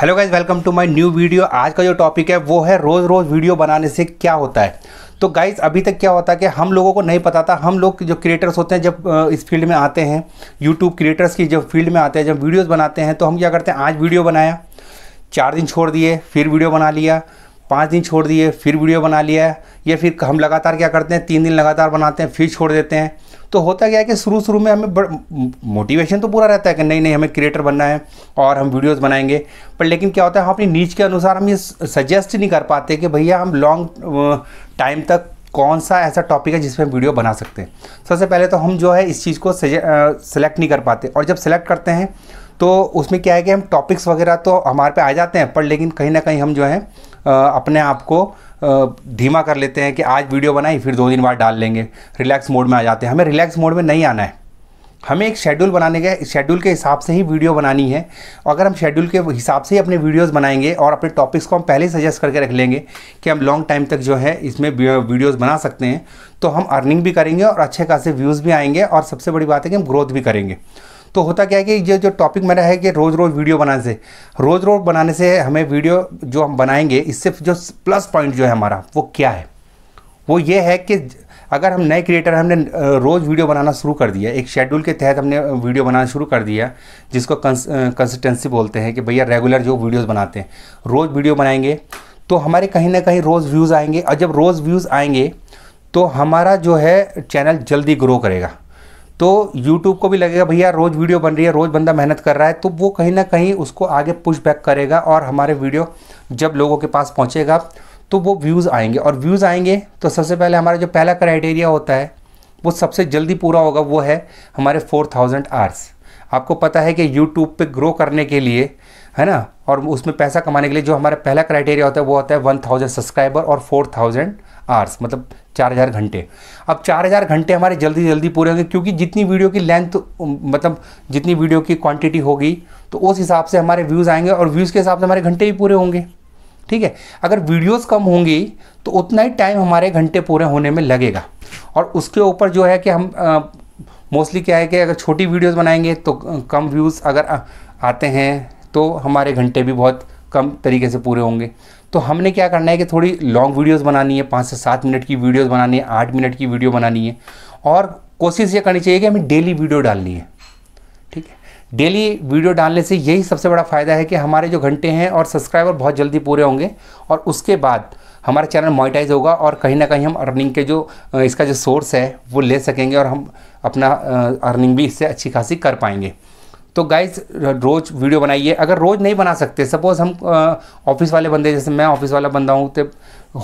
hello guys welcome to my new video आज का जो टॉपिक है वो है रोज़ रोज़ वीडियो बनाने से क्या होता है तो गाइज अभी तक क्या होता है कि हम लोगों को नहीं पता था हम लोग जो क्रिएटर्स होते हैं जब इस फील्ड में आते हैं यूट्यूब क्रिएटर्स की जब फील्ड में आते हैं जब वीडियोज़ बनाते हैं तो हम क्या करते हैं आज वीडियो बनाया चार दिन छोड़ दिए फिर वीडियो बना लिया पाँच दिन छोड़ दिए फिर वीडियो बना लिया या फिर हम लगातार क्या करते हैं तीन दिन लगातार बनाते हैं फिर छोड़ देते हैं तो होता क्या है कि शुरू शुरू में हमें मोटिवेशन तो पूरा रहता है कि नहीं नहीं हमें क्रिएटर बनना है और हम वीडियोस बनाएंगे पर लेकिन क्या होता है हम अपनी नीच के अनुसार हम ये सजेस्ट नहीं कर पाते कि भैया हम लॉन्ग टाइम तक कौन सा ऐसा टॉपिक है जिसमें हम वीडियो बना सकते हैं सबसे पहले तो हम जो है इस चीज़ को सेलेक्ट नहीं कर पाते और जब सेलेक्ट करते हैं तो उसमें क्या है कि हम टॉपिक्स वगैरह तो हमारे पे आ जाते हैं पर लेकिन कहीं ना कहीं हम जो है अपने आप को धीमा कर लेते हैं कि आज वीडियो बनाई फिर दो दिन बाद डाल लेंगे रिलैक्स मोड में आ जाते हैं हमें रिलैक्स मोड में नहीं आना है हमें एक शेड्यूल बनाने के शेड्यूल के हिसाब से ही वीडियो बनानी है अगर हम शेड्यूल के हिसाब से ही अपने वीडियोस बनाएंगे और अपने टॉपिक्स को हम पहले सजेस्ट करके रख लेंगे कि हम लॉन्ग टाइम तक जो है इसमें वीडियोस बना सकते हैं तो हम अर्निंग भी करेंगे और अच्छे खासे व्यूज़ भी आएंगे और सबसे बड़ी बात है कि हम ग्रोथ भी करेंगे तो होता क्या है कि ये जो टॉपिक मेरा है कि रोज़ रोज़ वीडियो बनाने से रोज़ रोज़ बनाने से हमें वीडियो जो हम बनाएंगे इससे जो प्लस पॉइंट जो है हमारा वो क्या है वो ये है कि अगर हम नए क्रिएटर हमने रोज़ वीडियो बनाना शुरू कर दिया एक शेड्यूल के तहत हमने वीडियो बनाना शुरू कर दिया जिसको कंसिस्टेंसी बोलते हैं कि भैया रेगुलर जो वीडियोस बनाते हैं रोज़ वीडियो बनाएंगे तो हमारे कहीं ना कहीं रोज़ व्यूज़ आएंगे और जब रोज़ व्यूज़ आएंगे तो हमारा जो है चैनल जल्दी ग्रो करेगा तो यूट्यूब को भी लगेगा भैया रोज़ वीडियो बन रही है रोज़ बंदा मेहनत कर रहा है तो वो कहीं ना कहीं उसको आगे पुश बैक करेगा और हमारे वीडियो जब लोगों के पास पहुँचेगा तो वो व्यूज़ आएंगे और व्यूज़ आएंगे तो सबसे पहले हमारा जो पहला क्राइटेरिया होता है वो सबसे जल्दी पूरा होगा वो है हमारे फोर थाउजेंड आर्स आपको पता है कि यूट्यूब पे ग्रो करने के लिए है ना और उसमें पैसा कमाने के लिए जो हमारा पहला क्राइटेरिया होता है वो होता है वन थाउजेंड सब्सक्राइबर और फोर थाउजेंड आर्स मतलब चार हज़ार घंटे अब चार हज़ार घंटे हमारे जल्दी जल्दी पूरे होंगे क्योंकि जितनी वीडियो की लेंथ मतलब जितनी वीडियो की क्वांटिटी होगी तो उस हिसाब से हमारे व्यूज़ आएंगे और व्यूज़ के हिसाब से हमारे घंटे भी पूरे होंगे ठीक है अगर वीडियोस कम होंगी तो उतना ही टाइम हमारे घंटे पूरे होने में लगेगा और उसके ऊपर जो है कि हम मोस्टली क्या है कि अगर छोटी वीडियोज़ बनाएंगे तो कम व्यूज़ अगर आते हैं तो हमारे घंटे भी बहुत कम तरीके से पूरे होंगे तो हमने क्या करना है कि थोड़ी लॉन्ग वीडियोस बनानी है पाँच से सात मिनट की वीडियोस बनानी है आठ मिनट की वीडियो बनानी है और कोशिश ये करनी चाहिए कि हमें डेली वीडियो डालनी है ठीक है डेली वीडियो डालने से यही सबसे बड़ा फ़ायदा है कि हमारे जो घंटे हैं और सब्सक्राइबर बहुत जल्दी पूरे होंगे और उसके बाद हमारा चैनल मोनिटाइज होगा और कहीं ना कहीं हम अर्निंग के जो इसका जो सोर्स है वो ले सकेंगे और हम अपना अर्निंग भी इससे अच्छी खासी कर पाएंगे तो गाइज रोज़ वीडियो बनाइए अगर रोज़ नहीं बना सकते सपोज़ हम ऑफिस वाले बंदे जैसे मैं ऑफिस वाला बंदा हूँ तो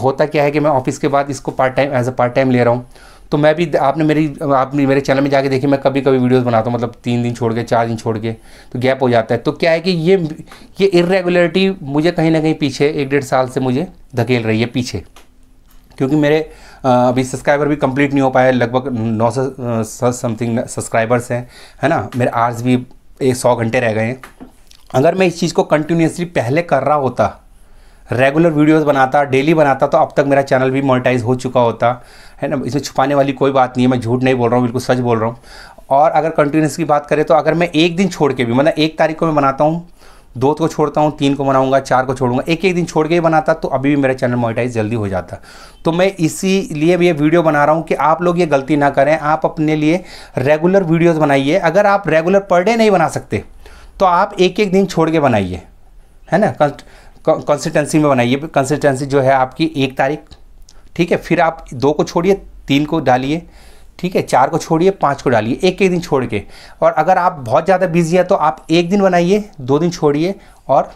होता क्या है कि मैं ऑफिस के बाद इसको part time as a part time ले रहा हूँ तो मैं भी आपने मेरी आपने मेरे चैनल में जाके देखिए मैं कभी कभी वीडियोस बनाता हूँ मतलब तीन दिन छोड़ के चार दिन छोड़ के तो गैप हो जाता है तो क्या है कि ये ये इरेगुलरिटी मुझे कहीं ना कहीं पीछे एक डेढ़ साल से मुझे धकेल रही है पीछे क्योंकि मेरे अभी सब्सक्राइबर भी कंप्लीट नहीं हो पाए लगभग नौ सौ समथिंग सब्सक्राइबर्स हैं है ना मेरे आर्स भी एक सौ घंटे रह गए हैं अगर मैं इस चीज़ को कंटिन्यूसली पहले कर रहा होता रेगुलर वीडियोस बनाता डेली बनाता तो अब तक मेरा चैनल भी मोनेटाइज हो चुका होता है ना इसमें छुपाने वाली कोई बात नहीं है मैं झूठ नहीं बोल रहा हूँ बिल्कुल सच बोल रहा हूँ और अगर कंटिन्यूस की बात करें तो अगर मैं एक दिन छोड़ के भी मतलब एक तारीख को मैं बनाता हूँ दो तो को छोड़ता हूँ तीन को बनाऊंगा चार को छोड़ूंगा एक एक दिन छोड़ के ही बनाता तो अभी भी मेरा चैनल मोनिटाइज जल्दी हो जाता तो मैं इसी भी ये वीडियो बना रहा हूँ कि आप लोग ये गलती ना करें आप अपने लिए रेगुलर वीडियोज़ बनाइए अगर आप रेगुलर पर डे नहीं बना सकते तो आप एक एक दिन छोड़ के बनाइए है ना कंसिस्टेंसी में बनाइए कंसिस्टेंसी जो है आपकी एक तारीख ठीक है फिर आप दो को छोड़िए तीन को डालिए ठीक है चार को छोड़िए पाँच को डालिए एक एक दिन छोड़ के और अगर आप बहुत ज़्यादा बिजी हैं तो आप एक दिन बनाइए दो दिन छोड़िए और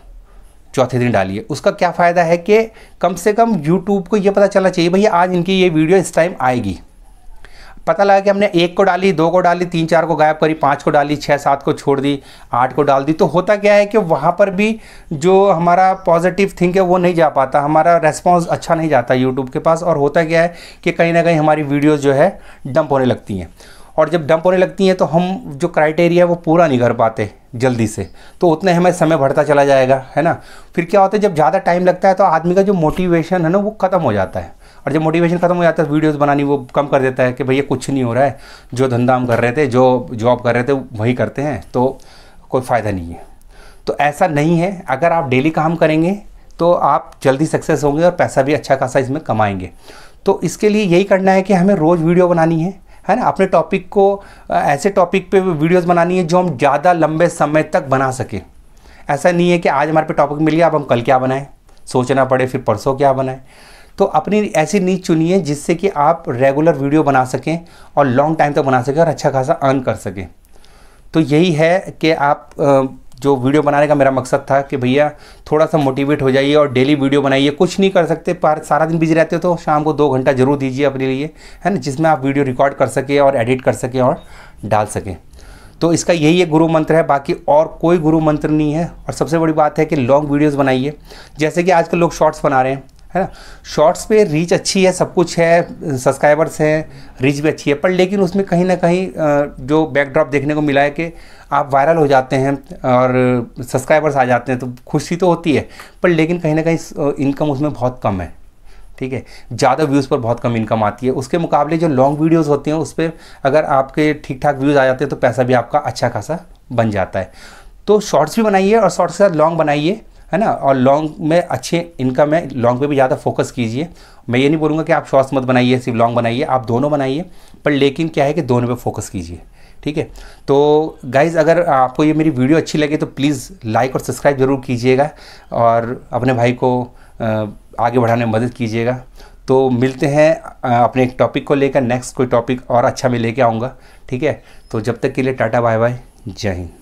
चौथे दिन डालिए उसका क्या फ़ायदा है कि कम से कम यूट्यूब को ये पता चलना चाहिए भैया आज इनकी ये वीडियो इस टाइम आएगी पता लगा कि हमने एक को डाली दो को डाली तीन चार को गायब करी पाँच को डाली छः सात को छोड़ दी आठ को डाल दी तो होता क्या है कि वहाँ पर भी जो हमारा पॉजिटिव थिंक है वो नहीं जा पाता हमारा रेस्पॉन्स अच्छा नहीं जाता यूट्यूब के पास और होता क्या है कि कहीं ना कहीं हमारी वीडियोज़ जो है डंप होने लगती हैं और जब डंप होने लगती हैं तो हम जो क्राइटेरिया है वो पूरा नहीं कर पाते जल्दी से तो उतने हमें समय बढ़ता चला जाएगा है ना फिर क्या होता है जब ज़्यादा टाइम लगता है तो आदमी का जो मोटिवेशन है ना वो ख़त्म हो जाता है और जब मोटिवेशन खत्म हो जाता है वीडियोस तो बनानी वो कम कर देता है कि भैया कुछ नहीं हो रहा है जो धंधा हम कर रहे थे जो जॉब कर रहे थे वही करते हैं तो कोई फ़ायदा नहीं है तो ऐसा नहीं है अगर आप डेली काम करेंगे तो आप जल्दी सक्सेस होंगे और पैसा भी अच्छा खासा इसमें कमाएंगे तो इसके लिए यही करना है कि हमें रोज़ वीडियो बनानी है है ना अपने टॉपिक को ऐसे टॉपिक पे वीडियोस बनानी है जो हम ज़्यादा लंबे समय तक बना सकें ऐसा नहीं है कि आज हमारे पे टॉपिक मिल गया अब हम कल क्या बनाएं सोचना पड़े फिर परसों क्या बनाएं तो अपनी ऐसी नीच चुनिए जिससे कि आप रेगुलर वीडियो बना सकें और लॉन्ग टाइम तक तो बना सकें और अच्छा खासा अर्न कर सकें तो यही है कि आप जो वीडियो बनाने का मेरा मकसद था कि भैया थोड़ा सा मोटिवेट हो जाइए और डेली वीडियो बनाइए कुछ नहीं कर सकते पर सारा दिन बिजी रहते हो तो शाम को दो घंटा जरूर दीजिए अपने लिए है ना जिसमें आप वीडियो रिकॉर्ड कर सकें और एडिट कर सकें और डाल सकें तो इसका यही एक गुरु मंत्र है बाकी और कोई गुरु मंत्र नहीं है और सबसे बड़ी बात है कि लॉन्ग वीडियोज़ बनाइए जैसे कि आजकल लोग शॉर्ट्स बना रहे हैं है ना शॉर्ट्स पे रीच अच्छी है सब कुछ है सब्सक्राइबर्स हैं रीच भी अच्छी है पर लेकिन उसमें कहीं ना कहीं जो बैकड्रॉप देखने को मिला है कि आप वायरल हो जाते हैं और सब्सक्राइबर्स आ जाते हैं तो खुशी तो होती है पर लेकिन कहीं ना कहीं इनकम उसमें बहुत कम है ठीक है ज़्यादा व्यूज़ पर बहुत कम इनकम आती है उसके मुकाबले जो लॉन्ग वीडियोज़ होती हैं उस पर अगर आपके ठीक ठाक व्यूज़ आ जाते हैं तो पैसा भी आपका अच्छा खासा बन जाता है तो शॉर्ट्स भी बनाइए और शॉर्ट्स के साथ लॉन्ग बनाइए है ना और लॉन्ग में अच्छे इनकम है लॉन्ग पे भी ज़्यादा फोकस कीजिए मैं ये नहीं बोलूँगा कि आप शॉर्ट्स मत बनाइए सिर्फ लॉन्ग बनाइए आप दोनों बनाइए पर लेकिन क्या है कि दोनों पे फोकस कीजिए ठीक है तो गाइज़ अगर आपको ये मेरी वीडियो अच्छी लगे तो प्लीज़ लाइक और सब्सक्राइब ज़रूर कीजिएगा और अपने भाई को आगे बढ़ाने में मदद कीजिएगा तो मिलते हैं अपने एक टॉपिक को लेकर नेक्स्ट कोई टॉपिक और अच्छा मैं लेके आऊँगा ठीक है तो जब तक के लिए टाटा बाय बाय जय हिंद